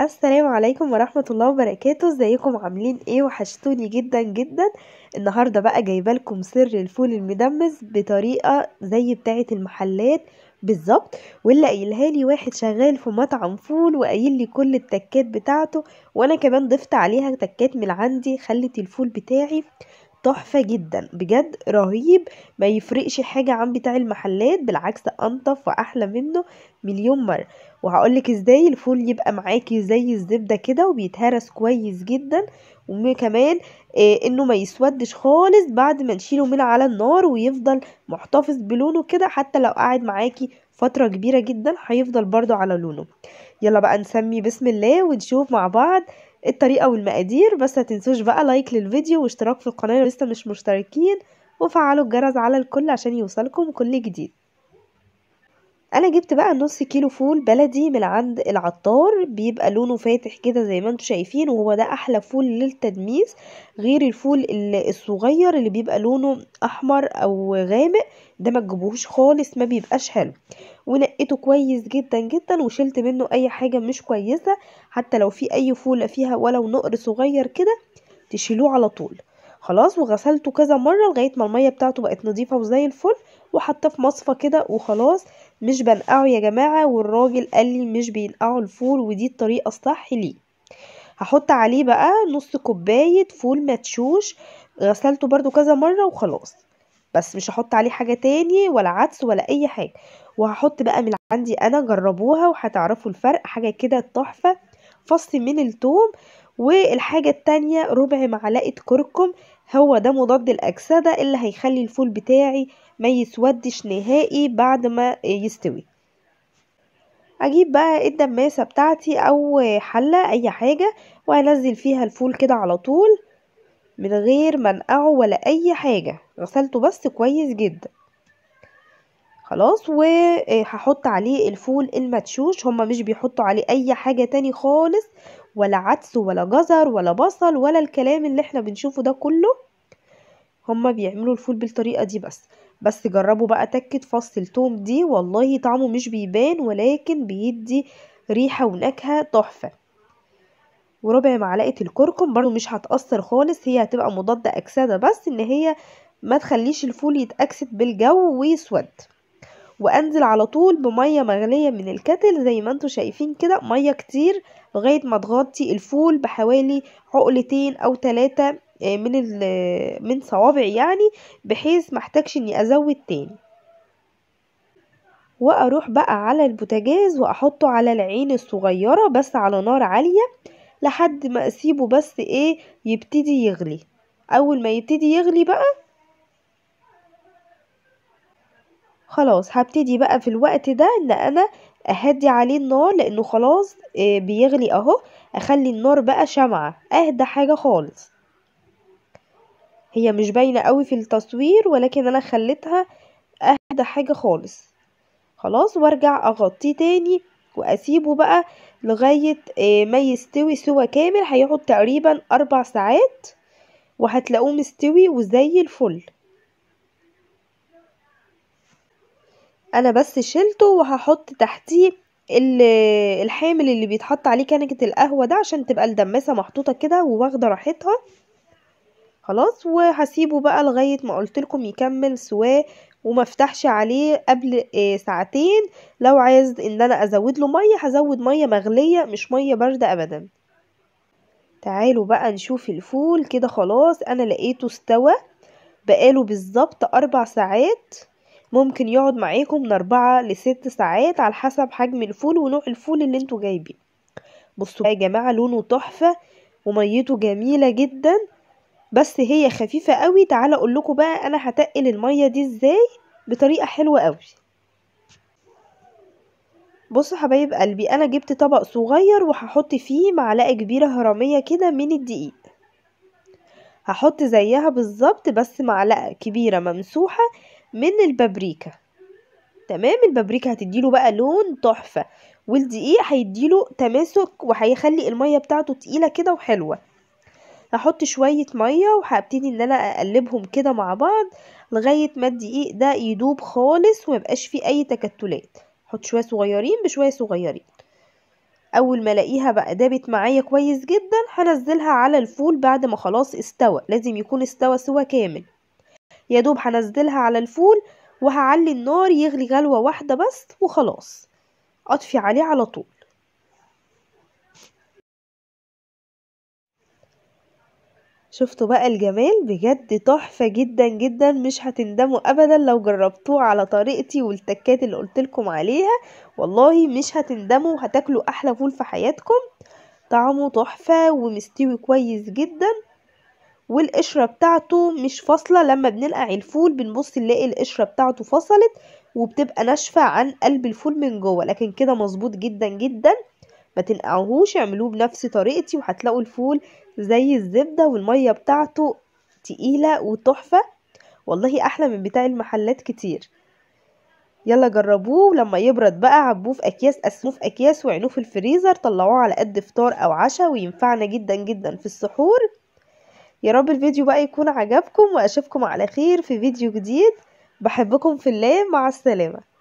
السلام عليكم ورحمة الله وبركاته ازيكم عاملين ايه وحشتوني جدا جدا النهاردة بقى لكم سر الفول المدمس بطريقة زي بتاعة المحلات بالظبط واللي قايلها لي واحد شغال في مطعم فول وقايل لي كل التكات بتاعته وانا كمان ضفت عليها تكات من عندي خلت الفول بتاعي تحفة جدا بجد رهيب ما يفرقش حاجة عن بتاع المحلات بالعكس أنطف وأحلى منه مليون مرة وهقولك ازاي الفول يبقى معاكي زي الزبده كده وبيتهرس كويس جدا وكمان آه انه ما يسودش خالص بعد ما نشيله من على النار ويفضل محتفظ بلونه كده حتى لو قعد معاكي فتره كبيره جدا هيفضل برضو على لونه يلا بقى نسمي بسم الله ونشوف مع بعض الطريقه والمقادير بس متنسوش بقى لايك للفيديو واشتراك في القناه لو لسه مش مشتركين وفعلوا الجرس على الكل عشان يوصلكم كل جديد انا جبت بقى نص كيلو فول بلدي من عند العطار بيبقى لونه فاتح كده زي ما انتم شايفين وهو ده احلى فول للتدميس غير الفول الصغير اللي بيبقى لونه احمر او غامق ده ما تجيبوهوش خالص ما بيبقاش حلو ونقيته كويس جدا جدا وشلت منه اي حاجه مش كويسه حتى لو في اي فوله فيها ولو نقر صغير كده تشيلوه على طول خلاص وغسلته كذا مره لغايه ما الميه بتاعته بقت نظيفه وزي الفل وحطاه في مصفى كده وخلاص مش بنقعه يا جماعة والراجل قال لي مش بينقعه الفول ودي الطريقة الصح ليه هحط عليه بقى نص كوباية فول متشوش غسلته برضو كذا مرة وخلاص بس مش هحط عليه حاجة تاني ولا عدس ولا اي حاجة وهحط بقى من عندي انا جربوها وهتعرفوا الفرق حاجة كده تحفة فص من التوم والحاجة التانية ربع معلقة كركم هو ده مضاد الأكسدة اللي هيخلي الفول بتاعي ما يسودش نهائي بعد ما يستوي اجيب بقى الدماسة بتاعتي او حلة اي حاجة وهنزل فيها الفول كده على طول من غير ما انقعه ولا اي حاجة غسلته بس كويس جدا خلاص وهحط عليه الفول المدشوش هما مش بيحطوا عليه اي حاجة تاني خالص ولا عدس ولا جزر ولا بصل ولا الكلام اللي احنا بنشوفه ده كله هما بيعملوا الفول بالطريقة دي بس بس جربوا بقى تكة فص التوم دي والله طعمه مش بيبان ولكن بيدي ريحة ونكهة تحفة وربع معلقة الكركم برضو مش هتأثر خالص هي هتبقى مضادة أكسدة بس إن هي ما تخليش الفول يتأكسد بالجو ويسود وانزل على طول بميه مغليه من الكتل زي ما انتم شايفين كده ميه كتير لغايه ما تغطي الفول بحوالي عقلتين او ثلاثه آه، من آه، من صوابع يعني بحيث محتاجش اني ازود تاني واروح بقى على البوتاجاز واحطه على العين الصغيره بس على نار عاليه لحد ما اسيبه بس ايه يبتدي يغلي اول ما يبتدي يغلي بقى خلاص هبتدي بقى في الوقت ده ان انا اهدي عليه النار لانه خلاص آه، بيغلي اهو اخلي النار بقى شمعة اهدى حاجة خالص هي مش باينة قوي في التصوير ولكن انا خليتها اهدى حاجة خالص خلاص وارجع اغطيه تاني واسيبه بقى لغاية آه، ما يستوي سوا كامل هيقعد تقريبا اربع ساعات وهتلاقوه مستوي وزي الفل انا بس شلته وهحط تحتيه الحامل اللي بيتحط عليه كنكه القهوه ده عشان تبقى الدماسه محطوطه كده وواخده راحتها خلاص وهسيبه بقى لغايه ما قلت لكم يكمل سواه وما افتحش عليه قبل آه، ساعتين لو عايز ان انا ازود له ميه هزود ميه مغليه مش ميه بارده ابدا تعالوا بقى نشوف الفول كده خلاص انا لقيته استوى بقاله بالظبط اربع ساعات ممكن يقعد معاكم من أربعة لست ساعات على حسب حجم الفول ونوع الفول اللي انتوا جايبين بصوا يا جماعة لونه تحفة وميته جميلة جدا بس هي خفيفة قوي تعالى اقول لكم بقى انا هتقل المية دي ازاي بطريقة حلوة قوي بصوا حبايب قلبي انا جبت طبق صغير وهحط فيه معلقة كبيرة هرمية كده من الدقيق هحط زيها بالظبط بس معلقة كبيرة ممسوحة من البابريكا تمام البابريكا هتديله بقى لون تحفة والدقيق هيديله تماسك وهيخلي المية بتاعته تقيلة كده وحلوة هحط شوية مية وهبتدي ان انا اقلبهم كده مع بعض لغاية ما الدقيق ده يدوب خالص وميبقاش فيه اي تكتلات احط شوية صغيرين بشوية صغيرين اول ما الاقيها بقى دابت معايا كويس جدا هنزلها على الفول بعد ما خلاص استوى لازم يكون استوى سوا كامل يا دوب هنزلها على الفول وهعلي النار يغلي غلوة واحدة بس وخلاص اطفي عليه على طول شفتوا بقى الجمال بجد تحفة جدا جدا مش هتندموا ابدا لو جربتوه على طريقتي والتكات اللي قلتلكم عليها والله مش هتندموا هتاكلوا احلى فول في حياتكم طعمه تحفة ومستوي كويس جدا والقشرة بتاعته مش فاصلة لما بننقع الفول بنبص نلاقي القشرة بتاعته فصلت وبتبقى ناشفة عن قلب الفول من جوه لكن كده مظبوط جدا جدا ما تنقعوهوش اعملوه بنفس طريقتي وهتلاقوا الفول زي الزبدة والمية بتاعته تقيلة وتحفة والله احلى من بتاع المحلات كتير يلا جربوه لما يبرد بقى عبوه في اكياس قسموه في اكياس وعينوه في الفريزر طلعوه على قد فطار او عشاء وينفعنا جدا جدا في السحور يا رب الفيديو بقى يكون عجبكم واشوفكم على خير في فيديو جديد بحبكم في الله مع السلامه